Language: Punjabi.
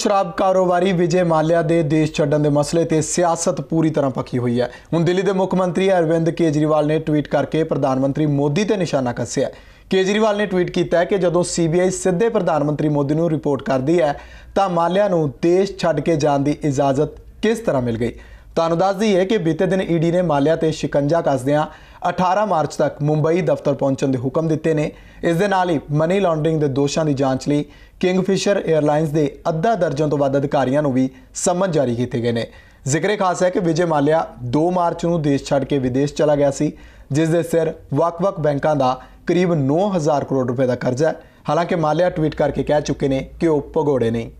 ਸ਼ਰਾਬ ਕਾਰੋਬਾਰੀ ਵਿਜੇ ਮਾਲਿਆ ਦੇ ਦੇਸ਼ ਛੱਡਣ ਦੇ ਮਸਲੇ ਤੇ ਸਿਆਸਤ ਪੂਰੀ ਤਰ੍ਹਾਂ ਪੱਕੀ ਹੋਈ ਹੈ ਹੁਣ ਦਿੱਲੀ ਦੇ ਮੁੱਖ ਮੰਤਰੀ ਅਰਵਿੰਦ ਕੇਜਰੀਵਾਲ ਨੇ ਟਵੀਟ ਕਰਕੇ ਪ੍ਰਧਾਨ ਮੰਤਰੀ ਮੋਦੀ ਤੇ ਨਿਸ਼ਾਨਾ ਕੱਸਿਆ ਕੇਜਰੀਵਾਲ ਨੇ ਟਵੀਟ ਕੀਤਾ ਹੈ ਕਿ ਜਦੋਂ ਸੀਬੀਆਈ ਸਿੱਧੇ ਪ੍ਰਧਾਨ ਮੰਤਰੀ ਮੋਦੀ ਨੂੰ ਰਿਪੋਰਟ ਕਰਦੀ ਹੈ ਤਾਂ ਮਾਲਿਆ ਨੂੰ ਦੇਸ਼ ਛੱਡ ਕੇ ਜਾਣ ਦੀ ਇਜਾਜ਼ਤ ਕਿਸ ਤਰ੍ਹਾਂ ਮਿਲ ਗਈ ਤੁਹਾਨੂੰ ਦੱਸ ਦਈਏ ਕਿ ਬੀਤੇ ਦਿਨ ਈਡੀ ਨੇ ਮਾਲਿਆ ਤੇ ਸ਼ਿਕੰਜਾ ਕੱਸਦਿਆਂ 18 ਮਾਰਚ ਤੱਕ ਮੁੰਬਈ ਦਫ਼ਤਰ ਪਹੁੰਚਣ ਦੇ ਹੁਕਮ ਦਿੱਤੇ ਨੇ ਇਸ ਦੇ ਨਾਲ ਹੀ ਮਨੀ ਲਾਂਡਰਿੰਗ ਦੇ ਦੋਸ਼ਾਂ ਦੀ ਜਾਂਚ ਲਈ ਕਿੰਗਫਿਸ਼ਰ 에ਅਰਲਾਈਨਸ ਦੇ ਅੱਧਾ ਦਰਜਨ ਤੋਂ ਵੱਧ ਅਧਿਕਾਰੀਆਂ ਨੂੰ ਵੀ ਸਮਨ ਜਾਰੀ ਕੀਤੇ ਗਏ ਨੇ ਜ਼ਿਕਰ ਖਾਸ ਹੈ ਕਿ ਵਿਜੇ ਮਾਲਿਆ 2 ਮਾਰਚ ਨੂੰ ਦੇਸ਼ ਛੱਡ ਕੇ ਵਿਦੇਸ਼ ਚਲਾ ਗਿਆ ਸੀ ਜਿਸ ਦੇ ਸਿਰ ਵਕ-ਵਕ ਬੈਂਕਾਂ ਦਾ ਕਰੀਬ 9000 ਕਰੋੜ ਰੁਪਏ ਦਾ ਕਰਜ਼ਾ ਹੈ ਹਾਲਾਂਕਿ ਮਾਲਿਆ ਟਵੀਟ ਕਰਕੇ ਕਹਿ ਚੁੱਕੇ ਨੇ ਕਿ ਉਹ ਭਗੋੜੇ ਨਹੀਂ